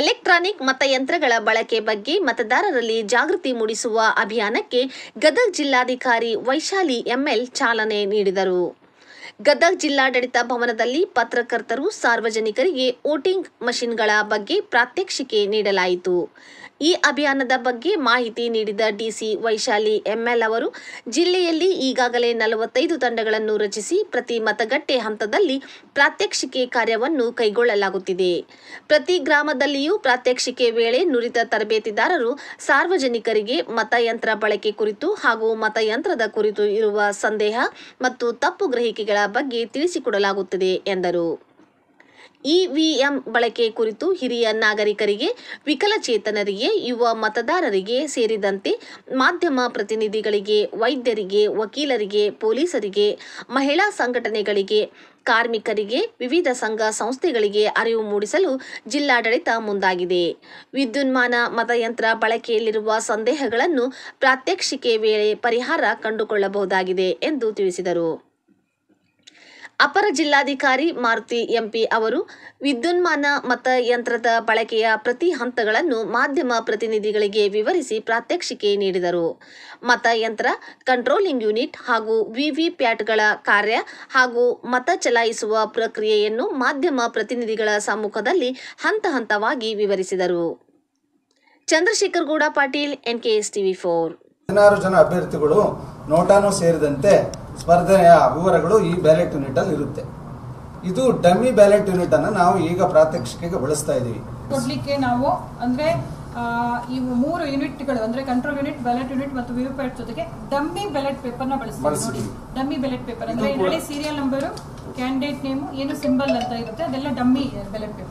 electronic ಮತಯಂತ್ರಗಳ ಬಳಕೆ ಬಗ್ಗೆ ಮತದಾರರಲ್ಲಿ ಜಾಗೃತಿ ಮೂಡಿಸುವ ಅಭಿಯಾನಕ್ಕೆ ಗದಗ ಜಿಲ್ಲಾಧಿಕಾರಿ ವೈಶಾಲಿ ಎಂಎಲ್ ಚಾಲನೆ ನೀಡಿದರು ಗದಗ ಜಿಲ್ಲಾಡಳಿತ ಭವನದಲ್ಲಿ ಪತ್ರಕರ್ತರು ಸಾರ್ವಜನಿಕರಿಗೆ ವೋಟಿಂಗ್ ಮಷಿನ್ಗಳ ಬಗ್ಗೆ ಪ್ರಾತ್ಯಕ್ಷಿಕೆ ನೀಡಲಾಯಿತು ಈ ಅಭಿಯಾನದ ಬಗ್ಗೆ ಮಾಹಿತಿ ನೀಡಿದ ಡಿಸಿ ವೈಶಾಲಿ ಎಂಎಲ್ ಅವರು ಜಿಲ್ಲೆಯಲ್ಲಿ ಈಗಾಗಲೇ ನಲವತ್ತೈದು ತಂಡಗಳನ್ನು ರಚಿಸಿ ಪ್ರತಿ ಮತಗಟ್ಟೆ ಹಂತದಲ್ಲಿ ಪ್ರಾತ್ಯಕ್ಷಿಕೆ ಕಾರ್ಯವನ್ನು ಕೈಗೊಳ್ಳಲಾಗುತ್ತಿದೆ ಪ್ರತಿ ಗ್ರಾಮದಲ್ಲಿಯೂ ಪ್ರಾತ್ಯಕ್ಷಿಕೆ ವೇಳೆ ನುರಿತ ತರಬೇತಿದಾರರು ಸಾರ್ವಜನಿಕರಿಗೆ ಮತಯಂತ್ರ ಬಳಕೆ ಕುರಿತು ಹಾಗೂ ಮತಯಂತ್ರದ ಕುರಿತು ಇರುವ ಸಂದೇಹ ಮತ್ತು ತಪ್ಪು ಗ್ರಹಿಕೆಗಳ ಬಗ್ಗೆ ತಿಳಿಸಿಕೊಡಲಾಗುತ್ತದೆ ಎಂದರು ಇವಿಎಂ ಬಳಕೆ ಕುರಿತು ಹಿರಿಯ ನಾಗರಿಕರಿಗೆ ವಿಕಲಚೇತನರಿಗೆ ಯುವ ಮತದಾರರಿಗೆ ಸೇರಿದಂತೆ ಮಾಧ್ಯಮ ಪ್ರತಿನಿಧಿಗಳಿಗೆ ವೈದ್ಯರಿಗೆ ವಕೀಲರಿಗೆ ಪೊಲೀಸರಿಗೆ ಮಹಿಳಾ ಸಂಘಟನೆಗಳಿಗೆ ಕಾರ್ಮಿಕರಿಗೆ ವಿವಿಧ ಸಂಘ ಸಂಸ್ಥೆಗಳಿಗೆ ಅರಿವು ಮೂಡಿಸಲು ಜಿಲ್ಲಾಡಳಿತ ಮುಂದಾಗಿದೆ ವಿದ್ಯುನ್ಮಾನ ಮತಯಂತ್ರ ಬಳಕೆಯಲ್ಲಿರುವ ಸಂದೇಹಗಳನ್ನು ಪ್ರಾತ್ಯಕ್ಷಿಕೆ ವೇಳೆ ಪರಿಹಾರ ಕಂಡುಕೊಳ್ಳಬಹುದಾಗಿದೆ ಎಂದು ತಿಳಿಸಿದರು ಅಪರ ಜಿಲ್ಲಾಧಿಕಾರಿ ಮಾರುತಿ ಎಂಪಿ ಅವರು ವಿದ್ಯುನ್ಮಾನ ಮತಯಂತ್ರದ ಬಳಕೆಯ ಪ್ರತಿ ಹಂತಗಳನ್ನು ಮಾಧ್ಯಮ ಪ್ರತಿನಿಧಿಗಳಿಗೆ ವಿವರಿಸಿ ಪ್ರಾತ್ಯಕ್ಷಿಕೆ ನೀಡಿದರು ಮತಯಂತ್ರ ಕಂಟ್ರೋಲಿಂಗ್ ಯೂನಿಟ್ ಹಾಗೂ ವಿವಿಪ್ಯಾಟ್ಗಳ ಕಾರ್ಯ ಹಾಗೂ ಮತ ಚಲಾಯಿಸುವ ಪ್ರಕ್ರಿಯೆಯನ್ನು ಮಾಧ್ಯಮ ಪ್ರತಿನಿಧಿಗಳ ಸಮ್ಮುಖದಲ್ಲಿ ಹಂತ ಹಂತವಾಗಿ ವಿವರಿಸಿದರು Chandrashekhar Gowda Patil NKS TV four ಹದಿನಾರು ಜನ ಅಭ್ಯರ್ಥಿಗಳು ನೋಟಾನು ಸೇರಿದಂತೆ ಸ್ಪರ್ಧೆಯ ವಿವರಗಳು ಈ ಬ್ಯಾಲೆಟ್ ಅಲ್ಲಿ ಇರುತ್ತೆ ಇದು ಡಮ್ಮಿ ಬ್ಯಾಲೆಟ್ ಯೂನಿಟ್ ಅನ್ನು ನಾವು ಈಗ ಪ್ರಾತ್ಯಕ್ಷಿಕೆಗೆ ಬಳಸ್ತಾ ಇದೀವಿ ಕೊಡ್ಲಿಕ್ಕೆ ನಾವು ಅಂದ್ರೆ ಈ ಮೂರು ಯೂನಿಟ್ ಗಳು ಅಂದ್ರೆ ಕಂಟ್ರೋಲ್ ಯೂನಿಟ್ ಬ್ಯಾಲೆಟ್ ಯೂನಿಟ್ ಮತ್ತು ವಿವಿಪ್ಯಾಟ್ ಜೊತೆಗೆ ಡಮ್ಮಿ ಬ್ಯಾಲೆಟ್ ಪೇಪರ್ ನ ಬಳಸ್ತೀವಿ ಡಮ್ಮಿ ಬ್ಯಾಲೆಟ್ ಪೇಪರ್ ಅಂದ್ರೆ ಸೀರಿಯಲ್ ನಂಬರ್ ಕ್ಯಾಂಡಿಡೇಟ್ ನೇಮ್ ಏನು ಸಿಂಬಲ್ ಅಂತ ಇರುತ್ತೆ ಅದೆಲ್ಲ ಡಮ್ಮಿ ಬ್ಯಾಲೆಟ್ ಪೇಪರ್